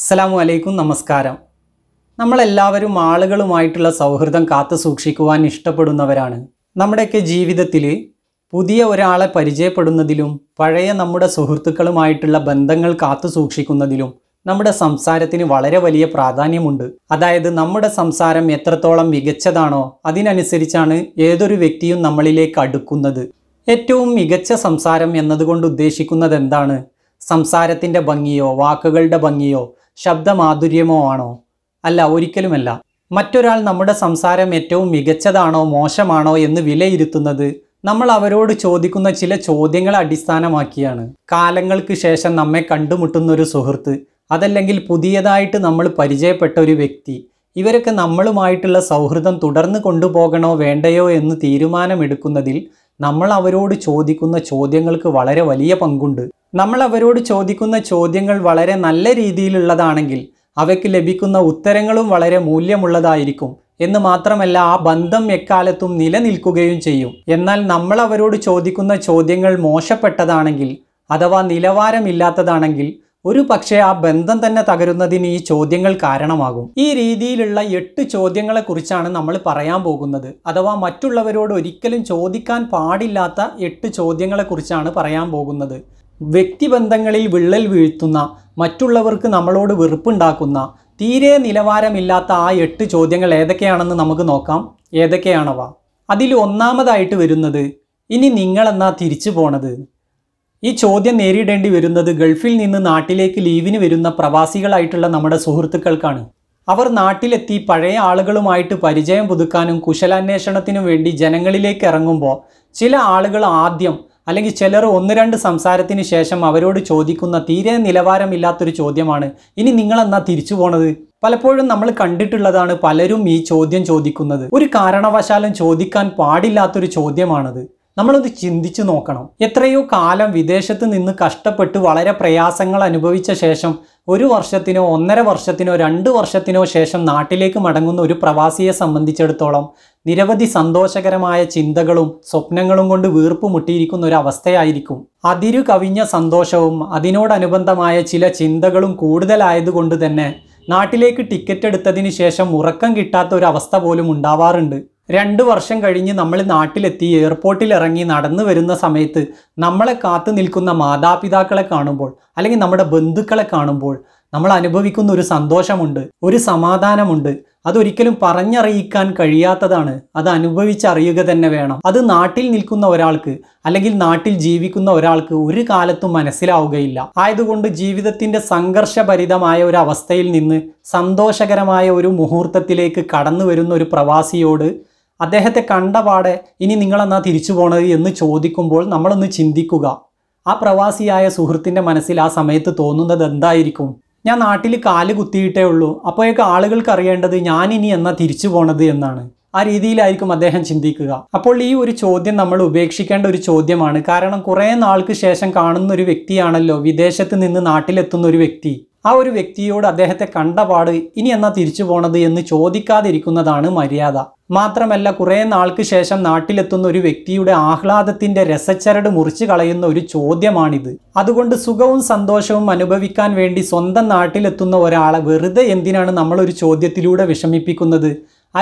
അസ്സലാമു അലൈക്കും നമസ്കാരം നമ്മളെല്ലാവരും ആളുകളുമായിട്ടുള്ള സൗഹൃദം കാത്തു സൂക്ഷിക്കുവാൻ ഇഷ്ടപ്പെടുന്നവരാണ് നമ്മുടെയൊക്കെ ജീവിതത്തിൽ പുതിയ ഒരാളെ പരിചയപ്പെടുന്നതിലും പഴയ നമ്മുടെ സുഹൃത്തുക്കളുമായിട്ടുള്ള ബന്ധങ്ങൾ കാത്തു സൂക്ഷിക്കുന്നതിലും നമ്മുടെ സംസാരത്തിന് വളരെ വലിയ പ്രാധാന്യമുണ്ട് അതായത് നമ്മുടെ സംസാരം എത്രത്തോളം മികച്ചതാണോ അതിനനുസരിച്ചാണ് ഏതൊരു വ്യക്തിയും നമ്മളിലേക്ക് അടുക്കുന്നത് ഏറ്റവും മികച്ച സംസാരം എന്നതുകൊണ്ട് ഉദ്ദേശിക്കുന്നത് എന്താണ് സംസാരത്തിൻ്റെ ഭംഗിയോ വാക്കുകളുടെ ഭംഗിയോ ശബ്ദമാധുര്യമോ ആണോ അല്ല ഒരിക്കലുമല്ല മറ്റൊരാൾ നമ്മുടെ സംസാരം ഏറ്റവും മികച്ചതാണോ മോശമാണോ എന്ന് വിലയിരുത്തുന്നത് നമ്മൾ അവരോട് ചോദിക്കുന്ന ചില ചോദ്യങ്ങളെ അടിസ്ഥാനമാക്കിയാണ് കാലങ്ങൾക്ക് ശേഷം നമ്മെ കണ്ടുമുട്ടുന്ന ഒരു സുഹൃത്ത് അതല്ലെങ്കിൽ പുതിയതായിട്ട് നമ്മൾ പരിചയപ്പെട്ട ഒരു വ്യക്തി ഇവരൊക്കെ നമ്മളുമായിട്ടുള്ള സൗഹൃദം തുടർന്ന് കൊണ്ടുപോകണോ വേണ്ടയോ എന്ന് തീരുമാനമെടുക്കുന്നതിൽ നമ്മൾ അവരോട് ചോദിക്കുന്ന ചോദ്യങ്ങൾക്ക് വളരെ വലിയ പങ്കുണ്ട് നമ്മൾ അവരോട് ചോദിക്കുന്ന ചോദ്യങ്ങൾ വളരെ നല്ല രീതിയിലുള്ളതാണെങ്കിൽ അവയ്ക്ക് ലഭിക്കുന്ന ഉത്തരങ്ങളും വളരെ മൂല്യമുള്ളതായിരിക്കും എന്ന് മാത്രമല്ല ആ ബന്ധം എക്കാലത്തും നിലനിൽക്കുകയും ചെയ്യും എന്നാൽ നമ്മൾ അവരോട് ചോദിക്കുന്ന ചോദ്യങ്ങൾ മോശപ്പെട്ടതാണെങ്കിൽ അഥവാ നിലവാരമില്ലാത്തതാണെങ്കിൽ ഒരു പക്ഷേ ആ ബന്ധം തന്നെ തകരുന്നതിന് ഈ ചോദ്യങ്ങൾ കാരണമാകും ഈ രീതിയിലുള്ള എട്ട് ചോദ്യങ്ങളെക്കുറിച്ചാണ് നമ്മൾ പറയാൻ പോകുന്നത് അഥവാ മറ്റുള്ളവരോട് ഒരിക്കലും ചോദിക്കാൻ പാടില്ലാത്ത എട്ട് ചോദ്യങ്ങളെക്കുറിച്ചാണ് പറയാൻ പോകുന്നത് വ്യക്തിബന്ധങ്ങളിൽ വിള്ളൽ വീഴ്ത്തുന്ന മറ്റുള്ളവർക്ക് നമ്മളോട് വെറുപ്പുണ്ടാക്കുന്ന തീരെ നിലവാരമില്ലാത്ത ആ എട്ട് ചോദ്യങ്ങൾ ഏതൊക്കെയാണെന്ന് നമുക്ക് നോക്കാം ഏതൊക്കെയാണവ അതിൽ ഒന്നാമതായിട്ട് വരുന്നത് ഇനി നിങ്ങളെന്നാ തിരിച്ചു പോണത് ഈ ചോദ്യം നേരിടേണ്ടി വരുന്നത് ഗൾഫിൽ നിന്ന് നാട്ടിലേക്ക് ലീവിന് വരുന്ന പ്രവാസികളായിട്ടുള്ള നമ്മുടെ സുഹൃത്തുക്കൾക്കാണ് അവർ നാട്ടിലെത്തി പഴയ ആളുകളുമായിട്ട് പരിചയം പുതുക്കാനും കുശലാന്വേഷണത്തിനും വേണ്ടി ജനങ്ങളിലേക്ക് ഇറങ്ങുമ്പോൾ ചില ആളുകൾ ആദ്യം അല്ലെങ്കിൽ ചിലർ ഒന്ന് രണ്ട് സംസാരത്തിന് ശേഷം അവരോട് ചോദിക്കുന്ന തീരെ നിലവാരമില്ലാത്തൊരു ചോദ്യമാണ് ഇനി നിങ്ങൾ എന്നാ തിരിച്ചു പോണത് പലപ്പോഴും നമ്മൾ കണ്ടിട്ടുള്ളതാണ് പലരും ഈ ചോദ്യം ചോദിക്കുന്നത് ഒരു കാരണവശാലും ചോദിക്കാൻ പാടില്ലാത്തൊരു ചോദ്യമാണത് നമ്മളത് ചിന്തിച്ചു നോക്കണം എത്രയോ കാലം വിദേശത്ത് നിന്ന് കഷ്ടപ്പെട്ട് വളരെ പ്രയാസങ്ങൾ അനുഭവിച്ച ശേഷം ഒരു വർഷത്തിനോ ഒന്നര വർഷത്തിനോ രണ്ട് വർഷത്തിനോ ശേഷം നാട്ടിലേക്ക് മടങ്ങുന്ന ഒരു പ്രവാസിയെ സംബന്ധിച്ചിടത്തോളം നിരവധി സന്തോഷകരമായ ചിന്തകളും സ്വപ്നങ്ങളും കൊണ്ട് വീർപ്പ് മുട്ടിയിരിക്കുന്ന ഒരു അവസ്ഥയായിരിക്കും അതിരു കവിഞ്ഞ സന്തോഷവും അതിനോടനുബന്ധമായ ചില ചിന്തകളും കൂടുതലായതുകൊണ്ട് തന്നെ നാട്ടിലേക്ക് ടിക്കറ്റ് എടുത്തതിന് ശേഷം ഉറക്കം കിട്ടാത്ത ഒരു അവസ്ഥ പോലും ഉണ്ടാവാറുണ്ട് രണ്ട് വർഷം കഴിഞ്ഞ് നമ്മൾ നാട്ടിലെത്തി എയർപോർട്ടിൽ ഇറങ്ങി നടന്നു വരുന്ന സമയത്ത് നമ്മളെ കാത്തു നിൽക്കുന്ന മാതാപിതാക്കളെ കാണുമ്പോൾ അല്ലെങ്കിൽ നമ്മുടെ ബന്ധുക്കളെ കാണുമ്പോൾ നമ്മൾ അനുഭവിക്കുന്ന ഒരു സന്തോഷമുണ്ട് ഒരു സമാധാനമുണ്ട് അതൊരിക്കലും പറഞ്ഞറിയിക്കാൻ കഴിയാത്തതാണ് അത് അനുഭവിച്ചറിയുക തന്നെ വേണം അത് നാട്ടിൽ നിൽക്കുന്ന ഒരാൾക്ക് അല്ലെങ്കിൽ നാട്ടിൽ ജീവിക്കുന്ന ഒരാൾക്ക് ഒരു കാലത്തും മനസ്സിലാവുകയില്ല ആയതുകൊണ്ട് ജീവിതത്തിൻ്റെ സംഘർഷഭരിതമായ ഒരു അവസ്ഥയിൽ നിന്ന് സന്തോഷകരമായ ഒരു മുഹൂർത്തത്തിലേക്ക് കടന്നു വരുന്ന ഒരു പ്രവാസിയോട് അദ്ദേഹത്തെ കണ്ടപാടെ ഇനി നിങ്ങളെന്നാ തിരിച്ചു പോണത് എന്ന് ചോദിക്കുമ്പോൾ നമ്മളൊന്ന് ചിന്തിക്കുക ആ പ്രവാസിയായ സുഹൃത്തിൻ്റെ മനസ്സിൽ ആ സമയത്ത് തോന്നുന്നത് എന്തായിരിക്കും ഞാൻ നാട്ടിൽ കാല് കുത്തിയിട്ടേ ഉള്ളൂ അപ്പോഴേക്ക് ആളുകൾക്ക് അറിയേണ്ടത് ഇനി എന്നാ തിരിച്ചു പോണത് എന്നാണ് ആ രീതിയിലായിരിക്കും അദ്ദേഹം ചിന്തിക്കുക അപ്പോൾ ഈ ഒരു ചോദ്യം നമ്മൾ ഉപേക്ഷിക്കേണ്ട ഒരു ചോദ്യമാണ് കാരണം കുറേ നാൾക്ക് ശേഷം കാണുന്ന ഒരു വ്യക്തിയാണല്ലോ വിദേശത്ത് നിന്ന് നാട്ടിലെത്തുന്ന ഒരു വ്യക്തി ആ ഒരു വ്യക്തിയോട് അദ്ദേഹത്തെ കണ്ടപാട് ഇനി എന്നാ തിരിച്ചു പോണത് എന്ന് ചോദിക്കാതിരിക്കുന്നതാണ് മര്യാദ മാത്രമല്ല കുറേ നാൾക്ക് ശേഷം നാട്ടിലെത്തുന്ന ഒരു വ്യക്തിയുടെ ആഹ്ലാദത്തിന്റെ രസച്ചരട് മുറിച്ചു കളയുന്ന ഒരു ചോദ്യമാണിത് അതുകൊണ്ട് സുഖവും സന്തോഷവും അനുഭവിക്കാൻ വേണ്ടി സ്വന്തം നാട്ടിലെത്തുന്ന ഒരാളെ വെറുതെ എന്തിനാണ് നമ്മളൊരു ചോദ്യത്തിലൂടെ വിഷമിപ്പിക്കുന്നത്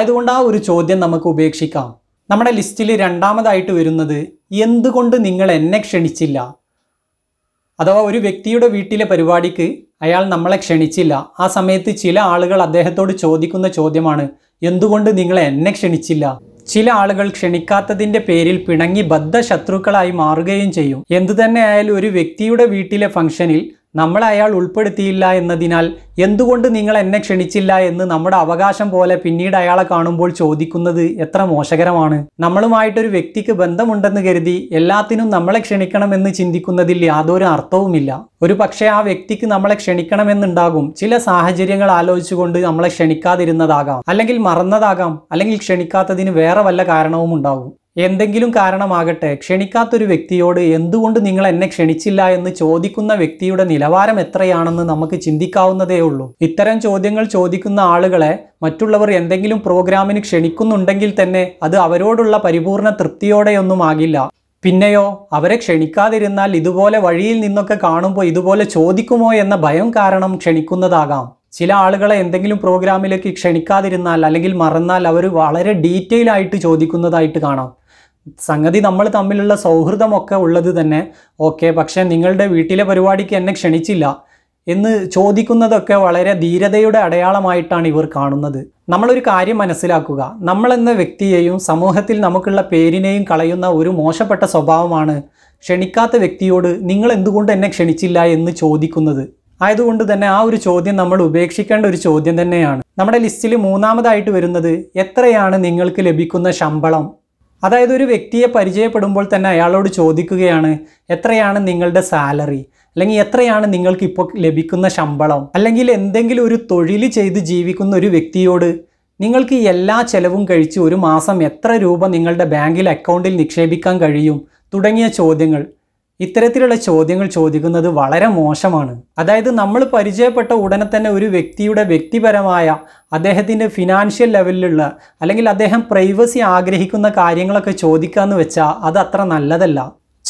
അതുകൊണ്ട് ആ ഒരു ചോദ്യം നമുക്ക് ഉപേക്ഷിക്കാം നമ്മുടെ ലിസ്റ്റിൽ രണ്ടാമതായിട്ട് വരുന്നത് എന്തുകൊണ്ട് നിങ്ങൾ എന്നെ ക്ഷണിച്ചില്ല അഥവാ ഒരു വ്യക്തിയുടെ വീട്ടിലെ പരിപാടിക്ക് അയാൾ നമ്മളെ ക്ഷണിച്ചില്ല ആ സമയത്ത് ചില ആളുകൾ അദ്ദേഹത്തോട് ചോദിക്കുന്ന ചോദ്യമാണ് എന്തുകൊണ്ട് നിങ്ങൾ എന്നെ ക്ഷണിച്ചില്ല ചില ആളുകൾ ക്ഷണിക്കാത്തതിൻ്റെ പേരിൽ പിണങ്ങി ബദ്ധ ശത്രുക്കളായി മാറുകയും ചെയ്യും എന്തു ആയാലും ഒരു വ്യക്തിയുടെ വീട്ടിലെ ഫംഗ്ഷനിൽ നമ്മൾ അയാൾ ഉൾപ്പെടുത്തിയില്ല എന്നതിനാൽ എന്തുകൊണ്ട് നിങ്ങൾ എന്നെ ക്ഷണിച്ചില്ല എന്ന് നമ്മുടെ അവകാശം പോലെ പിന്നീട് അയാളെ കാണുമ്പോൾ ചോദിക്കുന്നത് എത്ര മോശകരമാണ് നമ്മളുമായിട്ടൊരു വ്യക്തിക്ക് ബന്ധമുണ്ടെന്ന് കരുതി എല്ലാത്തിനും നമ്മളെ ക്ഷണിക്കണമെന്ന് ചിന്തിക്കുന്നതിൽ യാതൊരു അർത്ഥവുമില്ല ഒരു പക്ഷേ ആ വ്യക്തിക്ക് നമ്മളെ ക്ഷണിക്കണമെന്നുണ്ടാകും ചില സാഹചര്യങ്ങൾ ആലോചിച്ചുകൊണ്ട് നമ്മളെ ക്ഷണിക്കാതിരുന്നതാകാം അല്ലെങ്കിൽ മറന്നതാകാം അല്ലെങ്കിൽ ക്ഷണിക്കാത്തതിന് വേറെ വല്ല കാരണവും ഉണ്ടാകും എന്തെങ്കിലും കാരണമാകട്ടെ ക്ഷണിക്കാത്തൊരു വ്യക്തിയോട് എന്തുകൊണ്ട് നിങ്ങൾ എന്നെ ക്ഷണിച്ചില്ല എന്ന് ചോദിക്കുന്ന വ്യക്തിയുടെ നിലവാരം എത്രയാണെന്ന് നമുക്ക് ചിന്തിക്കാവുന്നതേ ഉള്ളൂ ഇത്തരം ചോദ്യങ്ങൾ ചോദിക്കുന്ന ആളുകളെ മറ്റുള്ളവർ എന്തെങ്കിലും പ്രോഗ്രാമിന് ക്ഷണിക്കുന്നുണ്ടെങ്കിൽ തന്നെ അത് അവരോടുള്ള പരിപൂർണ തൃപ്തിയോടെയൊന്നും ആകില്ല പിന്നെയോ അവരെ ക്ഷണിക്കാതിരുന്നാൽ ഇതുപോലെ വഴിയിൽ നിന്നൊക്കെ കാണുമ്പോൾ ഇതുപോലെ ചോദിക്കുമോ എന്ന ഭയം കാരണം ക്ഷണിക്കുന്നതാകാം ചില ആളുകളെ എന്തെങ്കിലും പ്രോഗ്രാമിലേക്ക് ക്ഷണിക്കാതിരുന്നാൽ അല്ലെങ്കിൽ മറന്നാൽ അവർ വളരെ ഡീറ്റെയിൽ ആയിട്ട് ചോദിക്കുന്നതായിട്ട് കാണാം സംഗതി നമ്മൾ തമ്മിലുള്ള സൗഹൃദമൊക്കെ ഉള്ളത് തന്നെ ഓക്കെ പക്ഷേ നിങ്ങളുടെ വീട്ടിലെ പരിപാടിക്ക് എന്നെ ക്ഷണിച്ചില്ല എന്ന് ചോദിക്കുന്നതൊക്കെ വളരെ ധീരതയുടെ അടയാളമായിട്ടാണ് ഇവർ കാണുന്നത് നമ്മളൊരു കാര്യം മനസ്സിലാക്കുക നമ്മളെന്ന വ്യക്തിയെയും സമൂഹത്തിൽ നമുക്കുള്ള പേരിനെയും കളയുന്ന ഒരു മോശപ്പെട്ട സ്വഭാവമാണ് ക്ഷണിക്കാത്ത വ്യക്തിയോട് നിങ്ങൾ എന്തുകൊണ്ട് എന്നെ ക്ഷണിച്ചില്ല എന്ന് ചോദിക്കുന്നത് ആയതുകൊണ്ട് തന്നെ ആ ഒരു ചോദ്യം നമ്മൾ ഉപേക്ഷിക്കേണ്ട ഒരു ചോദ്യം തന്നെയാണ് നമ്മുടെ ലിസ്റ്റിൽ മൂന്നാമതായിട്ട് വരുന്നത് എത്രയാണ് നിങ്ങൾക്ക് ലഭിക്കുന്ന ശമ്പളം അതായത് ഒരു വ്യക്തിയെ പരിചയപ്പെടുമ്പോൾ തന്നെ അയാളോട് ചോദിക്കുകയാണ് എത്രയാണ് നിങ്ങളുടെ സാലറി അല്ലെങ്കിൽ എത്രയാണ് നിങ്ങൾക്ക് ഇപ്പോൾ ലഭിക്കുന്ന ശമ്പളം അല്ലെങ്കിൽ എന്തെങ്കിലും ഒരു തൊഴിൽ ചെയ്ത് ജീവിക്കുന്ന ഒരു വ്യക്തിയോട് നിങ്ങൾക്ക് എല്ലാ ചെലവും കഴിച്ച് ഒരു മാസം എത്ര രൂപ നിങ്ങളുടെ ബാങ്കിൽ അക്കൗണ്ടിൽ നിക്ഷേപിക്കാൻ കഴിയും തുടങ്ങിയ ചോദ്യങ്ങൾ ഇത്തരത്തിലുള്ള ചോദ്യങ്ങൾ ചോദിക്കുന്നത് വളരെ മോശമാണ് അതായത് നമ്മൾ പരിചയപ്പെട്ട ഉടനെ തന്നെ ഒരു വ്യക്തിയുടെ വ്യക്തിപരമായ അദ്ദേഹത്തിൻ്റെ ഫിനാൻഷ്യൽ ലെവലിലുള്ള അല്ലെങ്കിൽ അദ്ദേഹം പ്രൈവസി ആഗ്രഹിക്കുന്ന കാര്യങ്ങളൊക്കെ ചോദിക്കുക എന്ന് വെച്ചാൽ അത് അത്ര നല്ലതല്ല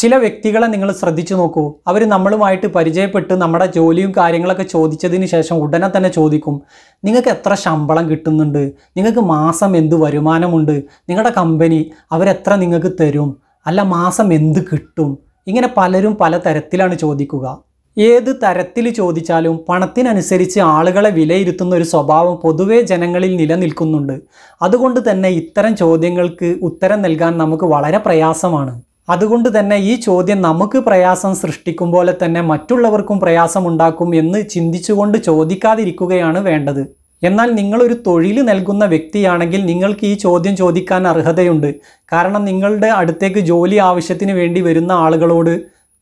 ചില വ്യക്തികളെ നിങ്ങൾ ശ്രദ്ധിച്ചു നോക്കൂ അവർ നമ്മളുമായിട്ട് പരിചയപ്പെട്ട് നമ്മുടെ ജോലിയും കാര്യങ്ങളൊക്കെ ചോദിച്ചതിന് ശേഷം ഉടനെ തന്നെ ചോദിക്കും നിങ്ങൾക്ക് എത്ര ശമ്പളം കിട്ടുന്നുണ്ട് നിങ്ങൾക്ക് മാസം എന്ത് വരുമാനമുണ്ട് നിങ്ങളുടെ കമ്പനി അവരെത്ര നിങ്ങൾക്ക് തരും അല്ല മാസം എന്ത് കിട്ടും ഇങ്ങനെ പലരും പല തരത്തിലാണ് ചോദിക്കുക ഏത് തരത്തിൽ ചോദിച്ചാലും പണത്തിനനുസരിച്ച് ആളുകളെ വിലയിരുത്തുന്ന ഒരു സ്വഭാവം പൊതുവെ ജനങ്ങളിൽ നിലനിൽക്കുന്നുണ്ട് അതുകൊണ്ട് തന്നെ ഇത്തരം ചോദ്യങ്ങൾക്ക് ഉത്തരം നൽകാൻ നമുക്ക് വളരെ പ്രയാസമാണ് അതുകൊണ്ട് തന്നെ ഈ ചോദ്യം നമുക്ക് പ്രയാസം സൃഷ്ടിക്കും പോലെ തന്നെ മറ്റുള്ളവർക്കും പ്രയാസമുണ്ടാക്കും എന്ന് ചിന്തിച്ചുകൊണ്ട് ചോദിക്കാതിരിക്കുകയാണ് വേണ്ടത് എന്നാൽ നിങ്ങളൊരു തൊഴിൽ നൽകുന്ന വ്യക്തിയാണെങ്കിൽ നിങ്ങൾക്ക് ഈ ചോദ്യം ചോദിക്കാൻ അർഹതയുണ്ട് കാരണം നിങ്ങളുടെ അടുത്തേക്ക് ജോലി ആവശ്യത്തിന് വേണ്ടി വരുന്ന ആളുകളോട്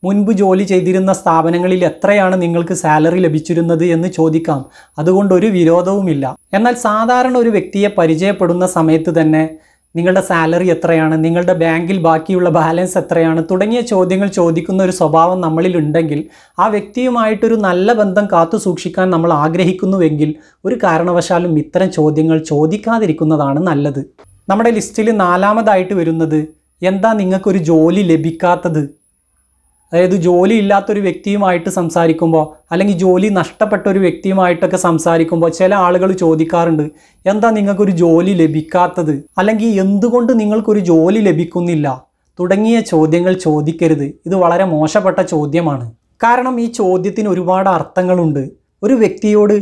മുൻപ് ജോലി ചെയ്തിരുന്ന സ്ഥാപനങ്ങളിൽ എത്രയാണ് നിങ്ങൾക്ക് സാലറി ലഭിച്ചിരുന്നത് എന്ന് ചോദിക്കാം അതുകൊണ്ട് ഒരു വിരോധവുമില്ല എന്നാൽ സാധാരണ ഒരു വ്യക്തിയെ പരിചയപ്പെടുന്ന സമയത്ത് തന്നെ നിങ്ങളുടെ സാലറി എത്രയാണ് നിങ്ങളുടെ ബാങ്കിൽ ബാക്കിയുള്ള ബാലൻസ് എത്രയാണ് തുടങ്ങിയ ചോദ്യങ്ങൾ ചോദിക്കുന്ന ഒരു സ്വഭാവം നമ്മളിൽ ഉണ്ടെങ്കിൽ ആ വ്യക്തിയുമായിട്ടൊരു നല്ല ബന്ധം കാത്തു സൂക്ഷിക്കാൻ നമ്മൾ ആഗ്രഹിക്കുന്നുവെങ്കിൽ ഒരു കാരണവശാലും ഇത്തരം ചോദ്യങ്ങൾ ചോദിക്കാതിരിക്കുന്നതാണ് നല്ലത് നമ്മുടെ ലിസ്റ്റിൽ നാലാമതായിട്ട് വരുന്നത് എന്താ നിങ്ങൾക്കൊരു ജോലി ലഭിക്കാത്തത് അതായത് ജോലി ഇല്ലാത്തൊരു വ്യക്തിയുമായിട്ട് സംസാരിക്കുമ്പോൾ അല്ലെങ്കിൽ ജോലി നഷ്ടപ്പെട്ട ഒരു വ്യക്തിയുമായിട്ടൊക്കെ സംസാരിക്കുമ്പോൾ ചില ആളുകൾ ചോദിക്കാറുണ്ട് എന്താ നിങ്ങൾക്കൊരു ജോലി ലഭിക്കാത്തത് അല്ലെങ്കിൽ എന്തുകൊണ്ട് നിങ്ങൾക്കൊരു ജോലി ലഭിക്കുന്നില്ല തുടങ്ങിയ ചോദ്യങ്ങൾ ചോദിക്കരുത് ഇത് വളരെ മോശപ്പെട്ട ചോദ്യമാണ് കാരണം ഈ ചോദ്യത്തിന് ഒരുപാട് അർത്ഥങ്ങളുണ്ട് ഒരു വ്യക്തിയോട്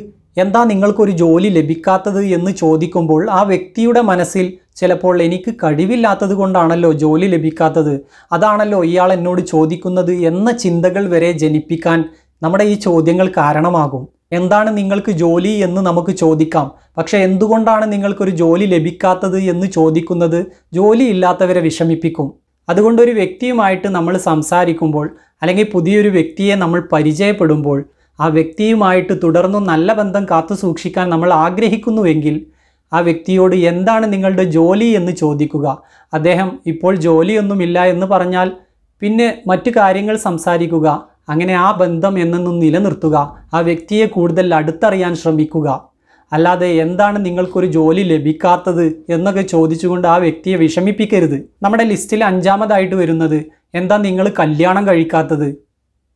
എന്താ നിങ്ങൾക്കൊരു ജോലി ലഭിക്കാത്തത് എന്ന് ചോദിക്കുമ്പോൾ ആ വ്യക്തിയുടെ മനസ്സിൽ ചിലപ്പോൾ എനിക്ക് കഴിവില്ലാത്തത് കൊണ്ടാണല്ലോ ജോലി ലഭിക്കാത്തത് അതാണല്ലോ ഇയാൾ എന്നോട് ചോദിക്കുന്നത് എന്ന ചിന്തകൾ വരെ ജനിപ്പിക്കാൻ നമ്മുടെ ഈ ചോദ്യങ്ങൾ കാരണമാകും എന്താണ് നിങ്ങൾക്ക് ജോലി എന്ന് നമുക്ക് ചോദിക്കാം പക്ഷേ എന്തുകൊണ്ടാണ് നിങ്ങൾക്കൊരു ജോലി ലഭിക്കാത്തത് എന്ന് ചോദിക്കുന്നത് ജോലി ഇല്ലാത്തവരെ വിഷമിപ്പിക്കും അതുകൊണ്ട് ഒരു വ്യക്തിയുമായിട്ട് നമ്മൾ സംസാരിക്കുമ്പോൾ അല്ലെങ്കിൽ പുതിയൊരു വ്യക്തിയെ നമ്മൾ പരിചയപ്പെടുമ്പോൾ ആ വ്യക്തിയുമായിട്ട് തുടർന്നും നല്ല ബന്ധം കാത്തു സൂക്ഷിക്കാൻ നമ്മൾ ആഗ്രഹിക്കുന്നുവെങ്കിൽ ആ വ്യക്തിയോട് എന്താണ് നിങ്ങളുടെ ജോലി എന്ന് ചോദിക്കുക അദ്ദേഹം ഇപ്പോൾ ജോലിയൊന്നുമില്ല എന്ന് പറഞ്ഞാൽ പിന്നെ മറ്റു കാര്യങ്ങൾ സംസാരിക്കുക അങ്ങനെ ആ ബന്ധം എന്നൊന്നും നിലനിർത്തുക ആ വ്യക്തിയെ കൂടുതൽ അടുത്തറിയാൻ ശ്രമിക്കുക അല്ലാതെ എന്താണ് നിങ്ങൾക്കൊരു ജോലി ലഭിക്കാത്തത് എന്നൊക്കെ ചോദിച്ചുകൊണ്ട് ആ വ്യക്തിയെ വിഷമിപ്പിക്കരുത് നമ്മുടെ ലിസ്റ്റിൽ അഞ്ചാമതായിട്ട് വരുന്നത് എന്താ നിങ്ങൾ കല്യാണം കഴിക്കാത്തത്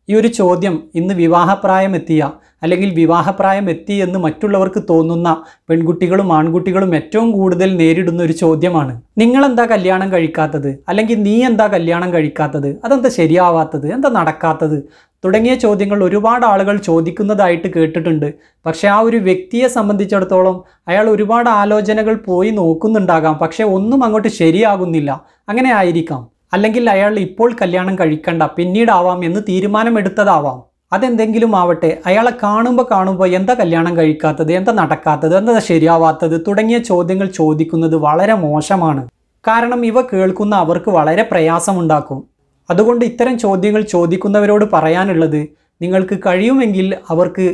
ഈ ഒരു ചോദ്യം ഇന്ന് വിവാഹപ്രായം എത്തിയ അല്ലെങ്കിൽ വിവാഹപ്രായം എത്തി എന്ന് മറ്റുള്ളവർക്ക് തോന്നുന്ന പെൺകുട്ടികളും ആൺകുട്ടികളും ഏറ്റവും കൂടുതൽ നേരിടുന്ന ഒരു ചോദ്യമാണ് നിങ്ങൾ എന്താ കല്യാണം കഴിക്കാത്തത് അല്ലെങ്കിൽ നീ എന്താ കല്യാണം കഴിക്കാത്തത് അതെന്താ ശരിയാവാത്തത് എന്താ നടക്കാത്തത് തുടങ്ങിയ ചോദ്യങ്ങൾ ഒരുപാട് ആളുകൾ ചോദിക്കുന്നതായിട്ട് കേട്ടിട്ടുണ്ട് പക്ഷേ ആ ഒരു വ്യക്തിയെ സംബന്ധിച്ചിടത്തോളം അയാൾ ഒരുപാട് ആലോചനകൾ പോയി നോക്കുന്നുണ്ടാകാം പക്ഷേ ഒന്നും അങ്ങോട്ട് ശരിയാകുന്നില്ല അങ്ങനെ ആയിരിക്കാം അല്ലെങ്കിൽ അയാൾ ഇപ്പോൾ കല്യാണം കഴിക്കണ്ട പിന്നീടാവാം എന്ന് തീരുമാനമെടുത്തതാവാം അതെന്തെങ്കിലും ആവട്ടെ അയാളെ കാണുമ്പോൾ കാണുമ്പോൾ എന്താ കല്യാണം കഴിക്കാത്തത് എന്താ നടക്കാത്തത് എന്താ ശരിയാവാത്തത് തുടങ്ങിയ ചോദ്യങ്ങൾ ചോദിക്കുന്നത് വളരെ മോശമാണ് കാരണം ഇവ കേൾക്കുന്ന അവർക്ക് വളരെ പ്രയാസമുണ്ടാക്കും അതുകൊണ്ട് ഇത്തരം ചോദ്യങ്ങൾ ചോദിക്കുന്നവരോട് പറയാനുള്ളത് നിങ്ങൾക്ക് കഴിയുമെങ്കിൽ അവർക്ക്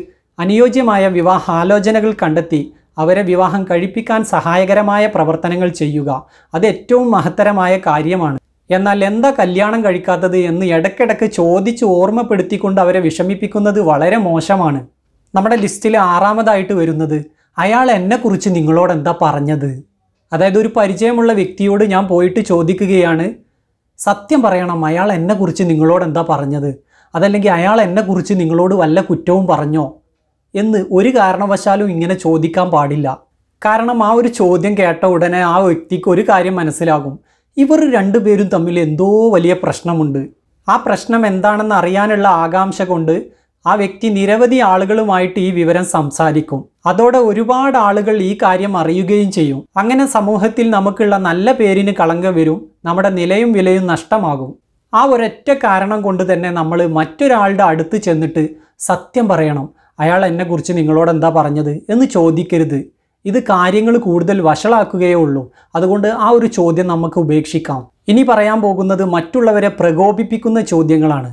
അനുയോജ്യമായ വിവാഹാലോചനകൾ കണ്ടെത്തി അവരെ വിവാഹം കഴിപ്പിക്കാൻ സഹായകരമായ പ്രവർത്തനങ്ങൾ ചെയ്യുക അത് ഏറ്റവും മഹത്തരമായ കാര്യമാണ് എന്നാൽ എന്താ കല്യാണം കഴിക്കാത്തത് എന്ന് ഇടയ്ക്കിടയ്ക്ക് ചോദിച്ച് ഓർമ്മപ്പെടുത്തിക്കൊണ്ട് അവരെ വിഷമിപ്പിക്കുന്നത് വളരെ മോശമാണ് നമ്മുടെ ലിസ്റ്റിൽ ആറാമതായിട്ട് വരുന്നത് അയാൾ എന്നെക്കുറിച്ച് നിങ്ങളോട് എന്താ പറഞ്ഞത് അതായത് ഒരു പരിചയമുള്ള വ്യക്തിയോട് ഞാൻ പോയിട്ട് ചോദിക്കുകയാണ് സത്യം പറയണം അയാൾ എന്നെക്കുറിച്ച് നിങ്ങളോട് എന്താ പറഞ്ഞത് അതല്ലെങ്കിൽ അയാൾ എന്നെക്കുറിച്ച് നിങ്ങളോട് വല്ല കുറ്റവും പറഞ്ഞോ എന്ന് ഒരു കാരണവശാലും ഇങ്ങനെ ചോദിക്കാൻ പാടില്ല കാരണം ആ ഒരു ചോദ്യം കേട്ട ഉടനെ ആ വ്യക്തിക്ക് ഒരു കാര്യം മനസ്സിലാകും ഇവർ രണ്ടുപേരും തമ്മിൽ എന്തോ വലിയ പ്രശ്നമുണ്ട് ആ പ്രശ്നം എന്താണെന്ന് അറിയാനുള്ള ആകാംക്ഷ കൊണ്ട് ആ വ്യക്തി നിരവധി ആളുകളുമായിട്ട് ഈ വിവരം സംസാരിക്കും അതോടെ ഒരുപാട് ആളുകൾ ഈ കാര്യം അറിയുകയും ചെയ്യും അങ്ങനെ സമൂഹത്തിൽ നമുക്കുള്ള നല്ല പേരിന് കളങ്കം വരും നമ്മുടെ നിലയും വിലയും നഷ്ടമാകും ആ ഒരൊറ്റ കാരണം കൊണ്ട് തന്നെ നമ്മൾ മറ്റൊരാളുടെ അടുത്ത് ചെന്നിട്ട് സത്യം പറയണം അയാൾ എന്നെക്കുറിച്ച് നിങ്ങളോട് എന്താ പറഞ്ഞത് എന്ന് ചോദിക്കരുത് ഇത് കാര്യങ്ങൾ കൂടുതൽ വഷളാക്കുകയേ ഉള്ളൂ അതുകൊണ്ട് ആ ഒരു ചോദ്യം നമുക്ക് ഉപേക്ഷിക്കാം ഇനി പറയാൻ പോകുന്നത് മറ്റുള്ളവരെ പ്രകോപിപ്പിക്കുന്ന ചോദ്യങ്ങളാണ്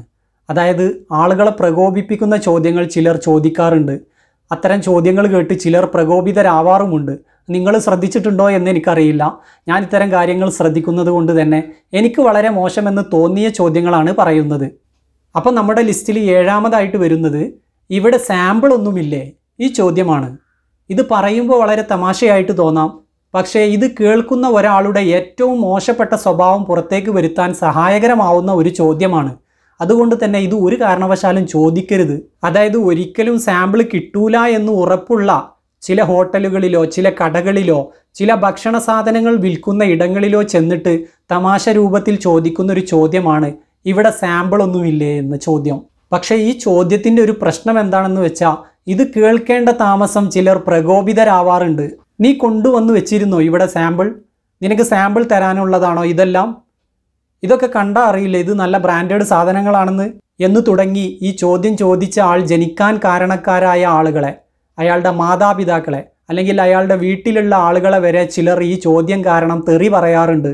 അതായത് ആളുകളെ പ്രകോപിപ്പിക്കുന്ന ചോദ്യങ്ങൾ ചിലർ ചോദിക്കാറുണ്ട് അത്തരം ചോദ്യങ്ങൾ കേട്ട് ചിലർ പ്രകോപിതരാവാറുമുണ്ട് നിങ്ങൾ ശ്രദ്ധിച്ചിട്ടുണ്ടോ എന്ന് എനിക്കറിയില്ല ഞാൻ ഇത്തരം കാര്യങ്ങൾ ശ്രദ്ധിക്കുന്നത് കൊണ്ട് തന്നെ എനിക്ക് വളരെ മോശമെന്ന് തോന്നിയ ചോദ്യങ്ങളാണ് പറയുന്നത് അപ്പം നമ്മുടെ ലിസ്റ്റിൽ ഏഴാമതായിട്ട് വരുന്നത് ഇവിടെ സാമ്പിൾ ഒന്നുമില്ലേ ഈ ചോദ്യമാണ് ഇത് പറയുമ്പോൾ വളരെ തമാശയായിട്ട് തോന്നാം പക്ഷേ ഇത് കേൾക്കുന്ന ഒരാളുടെ ഏറ്റവും മോശപ്പെട്ട സ്വഭാവം പുറത്തേക്ക് വരുത്താൻ സഹായകരമാവുന്ന ഒരു ചോദ്യമാണ് അതുകൊണ്ട് തന്നെ ഇത് ഒരു കാരണവശാലും ചോദിക്കരുത് അതായത് ഒരിക്കലും സാമ്പിൾ കിട്ടൂല എന്ന് ഉറപ്പുള്ള ചില ഹോട്ടലുകളിലോ ചില കടകളിലോ ചില ഭക്ഷണ സാധനങ്ങൾ വിൽക്കുന്ന ഇടങ്ങളിലോ ചെന്നിട്ട് തമാശ രൂപത്തിൽ ചോദിക്കുന്ന ഒരു ചോദ്യമാണ് ഇവിടെ സാമ്പിൾ എന്ന ചോദ്യം പക്ഷേ ഈ ചോദ്യത്തിൻ്റെ ഒരു പ്രശ്നം എന്താണെന്ന് വെച്ചാൽ ഇത് കേൾക്കേണ്ട താമസം ചിലർ പ്രകോപിതരാവാറുണ്ട് നീ കൊണ്ടുവന്ന് വെച്ചിരുന്നോ ഇവിടെ സാമ്പിൾ നിനക്ക് സാമ്പിൾ തരാനുള്ളതാണോ ഇതെല്ലാം ഇതൊക്കെ കണ്ടാൽ അറിയില്ല ഇത് നല്ല ബ്രാൻഡഡ് സാധനങ്ങളാണെന്ന് എന്നു തുടങ്ങി ഈ ചോദ്യം ചോദിച്ച ആൾ ജനിക്കാൻ കാരണക്കാരായ ആളുകളെ അയാളുടെ മാതാപിതാക്കളെ അല്ലെങ്കിൽ അയാളുടെ വീട്ടിലുള്ള ആളുകളെ വരെ ചിലർ ഈ ചോദ്യം കാരണം തെറി പറയാറുണ്ട്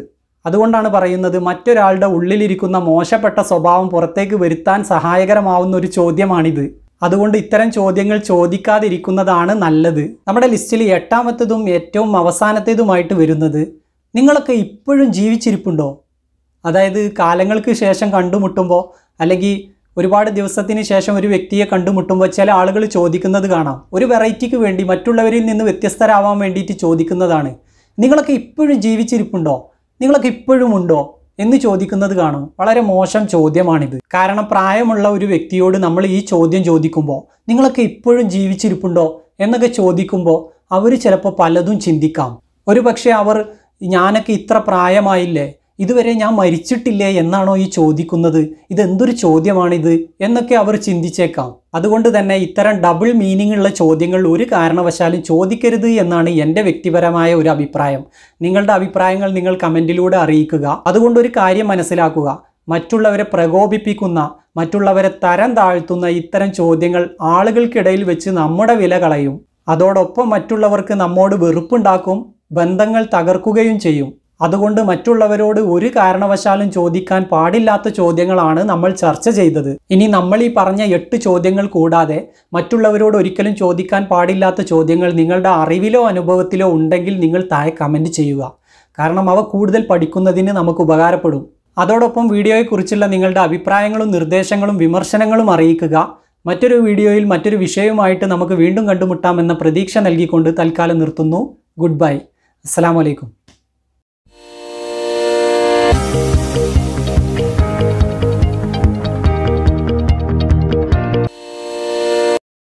അതുകൊണ്ടാണ് പറയുന്നത് മറ്റൊരാളുടെ ഉള്ളിലിരിക്കുന്ന മോശപ്പെട്ട സ്വഭാവം പുറത്തേക്ക് വരുത്താൻ സഹായകരമാവുന്ന ഒരു ചോദ്യമാണിത് അതുകൊണ്ട് ഇത്തരം ചോദ്യങ്ങൾ ചോദിക്കാതിരിക്കുന്നതാണ് നല്ലത് നമ്മുടെ ലിസ്റ്റിൽ എട്ടാമത്തതും ഏറ്റവും അവസാനത്തേതുമായിട്ട് വരുന്നത് നിങ്ങളൊക്കെ ഇപ്പോഴും ജീവിച്ചിരിപ്പുണ്ടോ അതായത് കാലങ്ങൾക്ക് ശേഷം കണ്ടുമുട്ടുമ്പോൾ അല്ലെങ്കിൽ ഒരുപാട് ദിവസത്തിന് ശേഷം ഒരു വ്യക്തിയെ കണ്ടുമുട്ടുമ്പോൾ ചില ആളുകൾ ചോദിക്കുന്നത് കാണാം ഒരു വെറൈറ്റിക്ക് വേണ്ടി മറ്റുള്ളവരിൽ നിന്ന് വ്യത്യസ്തരാവാൻ വേണ്ടിയിട്ട് ചോദിക്കുന്നതാണ് നിങ്ങളൊക്കെ ഇപ്പോഴും ജീവിച്ചിരിപ്പുണ്ടോ നിങ്ങളൊക്കെ ഇപ്പോഴും ഉണ്ടോ എന്ന് ചോദിക്കുന്നത് കാണും വളരെ മോശം ചോദ്യമാണിത് കാരണം പ്രായമുള്ള ഒരു വ്യക്തിയോട് നമ്മൾ ഈ ചോദ്യം ചോദിക്കുമ്പോൾ നിങ്ങളൊക്കെ ഇപ്പോഴും ജീവിച്ചിരിപ്പുണ്ടോ എന്നൊക്കെ ചോദിക്കുമ്പോൾ അവർ ചിലപ്പോൾ പലതും ചിന്തിക്കാം ഒരു പക്ഷേ അവർ ഞാനൊക്കെ ഇത്ര പ്രായമായില്ലേ ഇതുവരെ ഞാൻ മരിച്ചിട്ടില്ലേ എന്നാണോ ഈ ചോദിക്കുന്നത് ഇതെന്തൊരു ചോദ്യമാണിത് എന്നൊക്കെ അവർ ചിന്തിച്ചേക്കാം അതുകൊണ്ട് തന്നെ ഇത്തരം ഡബിൾ മീനിങ് ഉള്ള ചോദ്യങ്ങൾ ഒരു കാരണവശാലും ചോദിക്കരുത് എന്നാണ് എൻ്റെ വ്യക്തിപരമായ ഒരു അഭിപ്രായം നിങ്ങളുടെ അഭിപ്രായങ്ങൾ നിങ്ങൾ കമൻറ്റിലൂടെ അറിയിക്കുക അതുകൊണ്ട് ഒരു കാര്യം മനസ്സിലാക്കുക മറ്റുള്ളവരെ പ്രകോപിപ്പിക്കുന്ന മറ്റുള്ളവരെ തരം താഴ്ത്തുന്ന ഇത്തരം ചോദ്യങ്ങൾ ആളുകൾക്കിടയിൽ വെച്ച് നമ്മുടെ വില കളയും അതോടൊപ്പം മറ്റുള്ളവർക്ക് നമ്മോട് വെറുപ്പുണ്ടാക്കും ബന്ധങ്ങൾ തകർക്കുകയും ചെയ്യും അതുകൊണ്ട് മറ്റുള്ളവരോട് ഒരു കാരണവശാലും ചോദിക്കാൻ പാടില്ലാത്ത ചോദ്യങ്ങളാണ് നമ്മൾ ചർച്ച ചെയ്തത് ഇനി നമ്മൾ ഈ പറഞ്ഞ എട്ട് ചോദ്യങ്ങൾ കൂടാതെ മറ്റുള്ളവരോട് ഒരിക്കലും ചോദിക്കാൻ പാടില്ലാത്ത ചോദ്യങ്ങൾ നിങ്ങളുടെ അറിവിലോ അനുഭവത്തിലോ ഉണ്ടെങ്കിൽ നിങ്ങൾ താഴെ കമൻറ്റ് ചെയ്യുക കാരണം അവ കൂടുതൽ പഠിക്കുന്നതിന് നമുക്ക് ഉപകാരപ്പെടും അതോടൊപ്പം വീഡിയോയെക്കുറിച്ചുള്ള നിങ്ങളുടെ അഭിപ്രായങ്ങളും നിർദ്ദേശങ്ങളും വിമർശനങ്ങളും അറിയിക്കുക മറ്റൊരു വീഡിയോയിൽ മറ്റൊരു വിഷയവുമായിട്ട് നമുക്ക് വീണ്ടും കണ്ടുമുട്ടാമെന്ന പ്രതീക്ഷ നൽകിക്കൊണ്ട് തൽക്കാലം നിർത്തുന്നു ഗുഡ് ബൈ അസ്സാം വലൈക്കും